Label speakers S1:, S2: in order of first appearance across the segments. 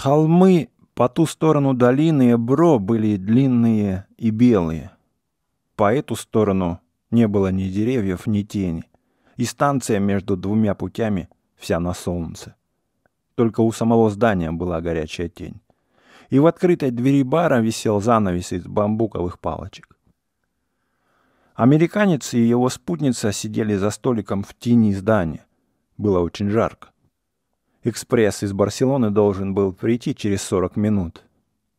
S1: Холмы по ту сторону долины Бро были длинные и белые. По эту сторону не было ни деревьев, ни тени. И станция между двумя путями вся на солнце. Только у самого здания была горячая тень. И в открытой двери бара висел занавес из бамбуковых палочек. Американец и его спутница сидели за столиком в тени здания. Было очень жарко. Экспресс из Барселоны должен был прийти через 40 минут.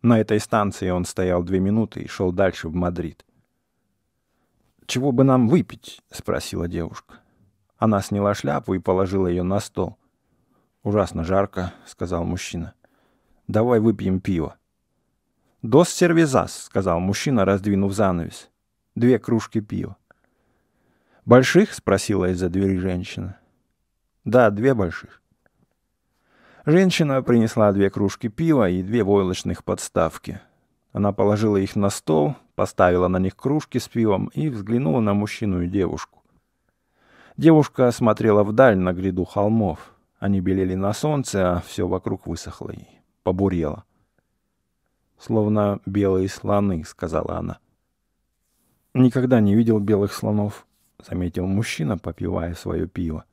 S1: На этой станции он стоял две минуты и шел дальше в Мадрид. «Чего бы нам выпить?» — спросила девушка. Она сняла шляпу и положила ее на стол. «Ужасно жарко», — сказал мужчина. «Давай выпьем пиво». «Дос сервизас», — сказал мужчина, раздвинув занавес. «Две кружки пива». «Больших?» — спросила из-за двери женщина. «Да, две больших». Женщина принесла две кружки пива и две войлочных подставки. Она положила их на стол, поставила на них кружки с пивом и взглянула на мужчину и девушку. Девушка смотрела вдаль на гряду холмов. Они белели на солнце, а все вокруг высохло и побурело. «Словно белые слоны», — сказала она. «Никогда не видел белых слонов», — заметил мужчина, попивая свое пиво.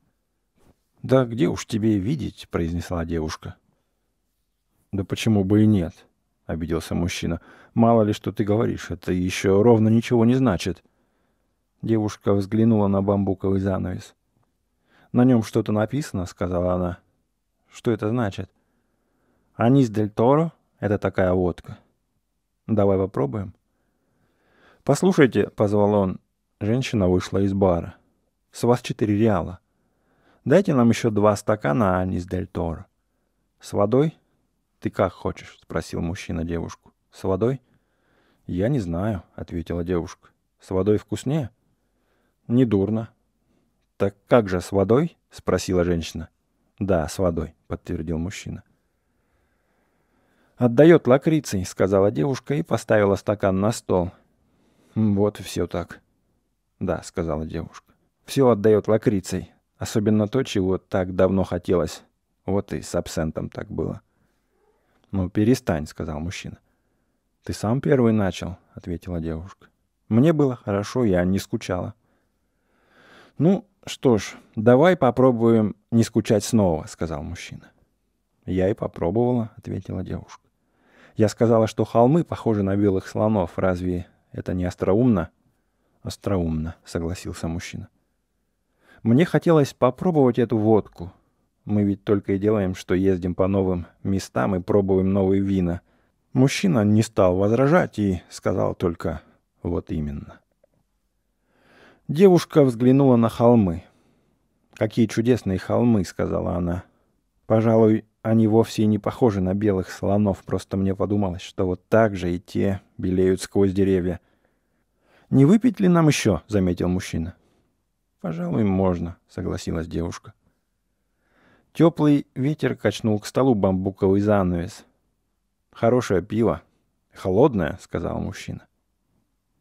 S1: «Да где уж тебе видеть?» — произнесла девушка. «Да почему бы и нет?» — обиделся мужчина. «Мало ли, что ты говоришь, это еще ровно ничего не значит». Девушка взглянула на бамбуковый занавес. «На нем что-то написано», — сказала она. «Что это значит?» «Анис дель Торо — это такая водка». «Давай попробуем». «Послушайте», — позвал он. Женщина вышла из бара. «С вас четыре реала». Дайте нам еще два стакана, Анис Дель Торо. С водой? Ты как хочешь, спросил мужчина девушку. С водой? Я не знаю, ответила девушка. С водой вкуснее? Недурно. Так как же с водой? спросила женщина. Да, с водой, подтвердил мужчина. «Отдает лакрицей», — сказала девушка и поставила стакан на стол. «Вот все так». «Да», — сказала девушка. «Все отдает лакрицей. Особенно то, чего так давно хотелось. Вот и с абсентом так было. «Ну, перестань», — сказал мужчина. «Ты сам первый начал», — ответила девушка. «Мне было хорошо, я не скучала». «Ну, что ж, давай попробуем не скучать снова», — сказал мужчина. «Я и попробовала», — ответила девушка. «Я сказала, что холмы похожи на белых слонов. Разве это не остроумно?» «Остроумно», — согласился мужчина. Мне хотелось попробовать эту водку. Мы ведь только и делаем, что ездим по новым местам и пробуем новые вина. Мужчина не стал возражать и сказал только «вот именно». Девушка взглянула на холмы. «Какие чудесные холмы!» — сказала она. «Пожалуй, они вовсе и не похожи на белых слонов, просто мне подумалось, что вот так же и те белеют сквозь деревья». «Не выпить ли нам еще?» — заметил мужчина. «Пожалуй, можно», — согласилась девушка. Теплый ветер качнул к столу бамбуковый занавес. «Хорошее пиво. Холодное», — сказал мужчина.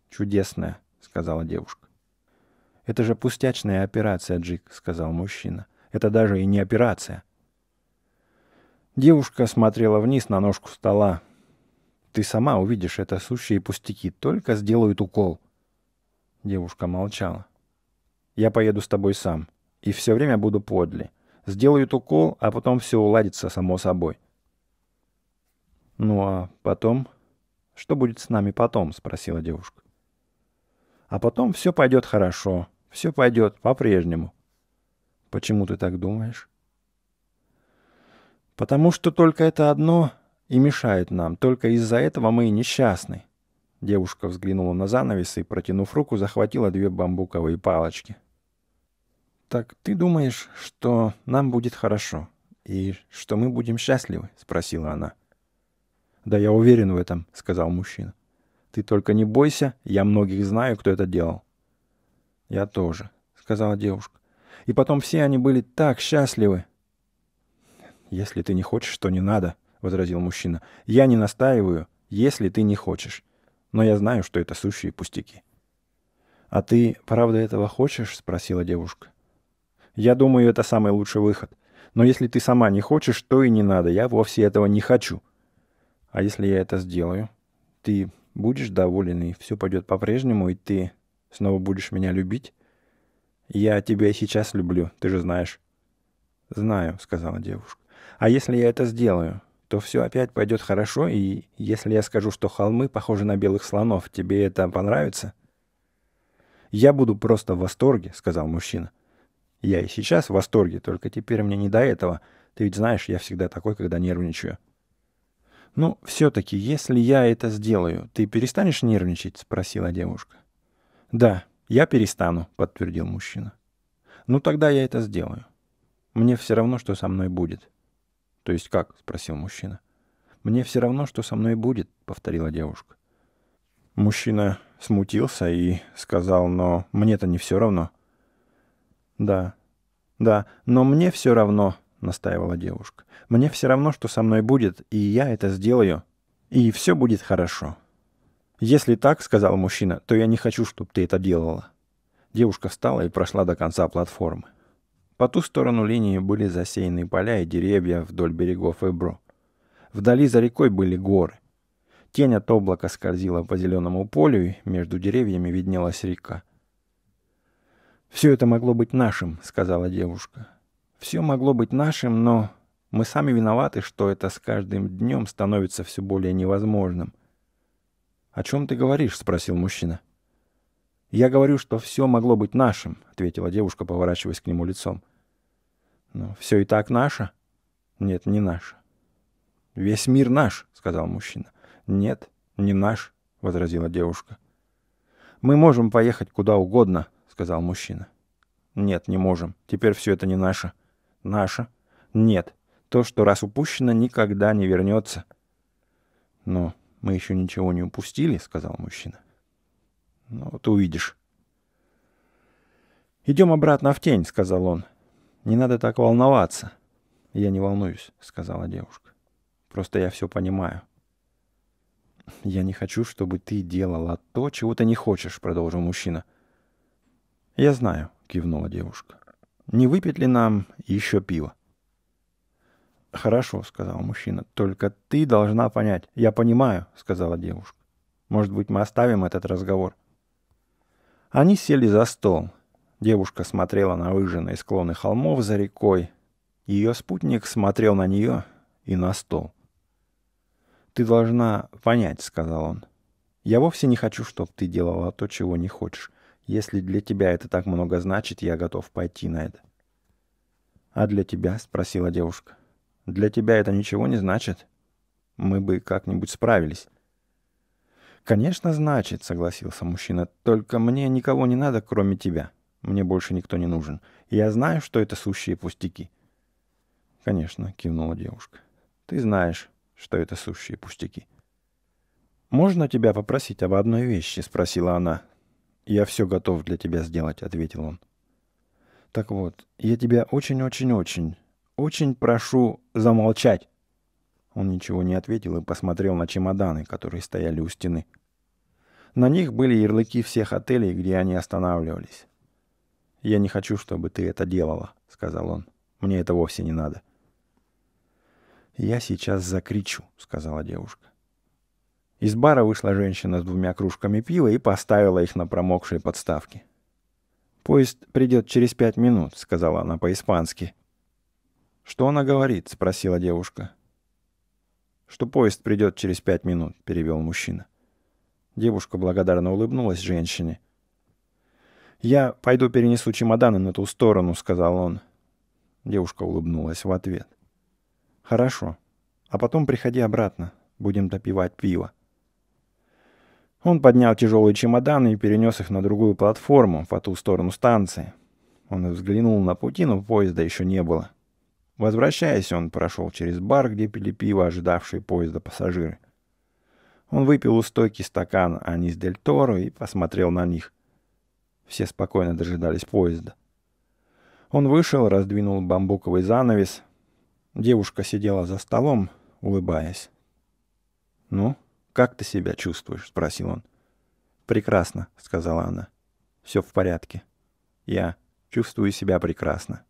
S1: «Чудесное», — сказала девушка. «Это же пустячная операция, Джик», — сказал мужчина. «Это даже и не операция». Девушка смотрела вниз на ножку стола. «Ты сама увидишь, это сущие пустяки, только сделают укол». Девушка молчала. Я поеду с тобой сам. И все время буду подле. Сделают укол, а потом все уладится само собой. Ну а потом... Что будет с нами потом? Спросила девушка. А потом все пойдет хорошо. Все пойдет по-прежнему. Почему ты так думаешь? Потому что только это одно и мешает нам. Только из-за этого мы и несчастны. Девушка взглянула на занавес и, протянув руку, захватила две бамбуковые палочки. «Так ты думаешь, что нам будет хорошо и что мы будем счастливы?» — спросила она. «Да я уверен в этом», — сказал мужчина. «Ты только не бойся, я многих знаю, кто это делал». «Я тоже», — сказала девушка. «И потом все они были так счастливы». «Если ты не хочешь, то не надо», — возразил мужчина. «Я не настаиваю, если ты не хочешь. Но я знаю, что это сущие пустяки». «А ты, правда, этого хочешь?» — спросила девушка. Я думаю, это самый лучший выход. Но если ты сама не хочешь, то и не надо. Я вовсе этого не хочу. А если я это сделаю? Ты будешь доволен, и все пойдет по-прежнему, и ты снова будешь меня любить? Я тебя сейчас люблю, ты же знаешь. Знаю, сказала девушка. А если я это сделаю, то все опять пойдет хорошо, и если я скажу, что холмы похожи на белых слонов, тебе это понравится? Я буду просто в восторге, сказал мужчина. — я и сейчас в восторге, только теперь мне не до этого. Ты ведь знаешь, я всегда такой, когда нервничаю. «Ну, все-таки, если я это сделаю, ты перестанешь нервничать?» — спросила девушка. «Да, я перестану», — подтвердил мужчина. «Ну, тогда я это сделаю. Мне все равно, что со мной будет». «То есть как?» — спросил мужчина. «Мне все равно, что со мной будет», — повторила девушка. Мужчина смутился и сказал, «Но мне-то не все равно. «Да, да, но мне все равно», — настаивала девушка. «Мне все равно, что со мной будет, и я это сделаю, и все будет хорошо». «Если так», — сказал мужчина, — «то я не хочу, чтобы ты это делала». Девушка встала и прошла до конца платформы. По ту сторону линии были засеяны поля и деревья вдоль берегов Эбро. Вдали за рекой были горы. Тень от облака скользила по зеленому полю, и между деревьями виднелась река — «Все это могло быть нашим», — сказала девушка. «Все могло быть нашим, но мы сами виноваты, что это с каждым днем становится все более невозможным». «О чем ты говоришь?» — спросил мужчина. «Я говорю, что все могло быть нашим», — ответила девушка, поворачиваясь к нему лицом. «Но все и так наше?» «Нет, не наше». «Весь мир наш», — сказал мужчина. «Нет, не наш», — возразила девушка. «Мы можем поехать куда угодно», сказал мужчина. «Нет, не можем. Теперь все это не наше». «Наше?» «Нет. То, что раз упущено, никогда не вернется». «Но мы еще ничего не упустили», — сказал мужчина. «Ну, вот увидишь». «Идем обратно в тень», — сказал он. «Не надо так волноваться». «Я не волнуюсь», — сказала девушка. «Просто я все понимаю». «Я не хочу, чтобы ты делала то, чего ты не хочешь», — продолжил мужчина. — «Я знаю», — кивнула девушка. «Не выпить ли нам еще пиво?» «Хорошо», — сказал мужчина. «Только ты должна понять». «Я понимаю», — сказала девушка. «Может быть, мы оставим этот разговор?» Они сели за стол. Девушка смотрела на выжженные склоны холмов за рекой. Ее спутник смотрел на нее и на стол. «Ты должна понять», — сказал он. «Я вовсе не хочу, чтобы ты делала то, чего не хочешь. Если для тебя это так много значит, я готов пойти на это. А для тебя? спросила девушка. Для тебя это ничего не значит. Мы бы как-нибудь справились. Конечно, значит, согласился мужчина. Только мне никого не надо, кроме тебя. Мне больше никто не нужен. я знаю, что это сущие пустяки. Конечно, кивнула девушка. Ты знаешь, что это сущие пустяки. «Можно тебя попросить об одной вещи?» — спросила она. «Я все готов для тебя сделать», — ответил он. «Так вот, я тебя очень-очень-очень, очень прошу замолчать». Он ничего не ответил и посмотрел на чемоданы, которые стояли у стены. На них были ярлыки всех отелей, где они останавливались. «Я не хочу, чтобы ты это делала», — сказал он. «Мне это вовсе не надо». «Я сейчас закричу», — сказала девушка. Из бара вышла женщина с двумя кружками пива и поставила их на промокшие подставки. «Поезд придет через пять минут», — сказала она по-испански. «Что она говорит?» — спросила девушка. «Что поезд придет через пять минут», — перевел мужчина. Девушка благодарно улыбнулась женщине. «Я пойду перенесу чемоданы на ту сторону», — сказал он. Девушка улыбнулась в ответ. «Хорошо. А потом приходи обратно. Будем допивать пиво». Он поднял тяжелые чемоданы и перенес их на другую платформу, по ту сторону станции. Он взглянул на путину, поезда еще не было. Возвращаясь, он прошел через бар, где пили пиво, ожидавшие поезда пассажиры. Он выпил у стойки стакан Анис Дель Торо и посмотрел на них. Все спокойно дожидались поезда. Он вышел, раздвинул бамбуковый занавес. Девушка сидела за столом, улыбаясь. «Ну?» как ты себя чувствуешь?» — спросил он. «Прекрасно», — сказала она. «Все в порядке. Я чувствую себя прекрасно».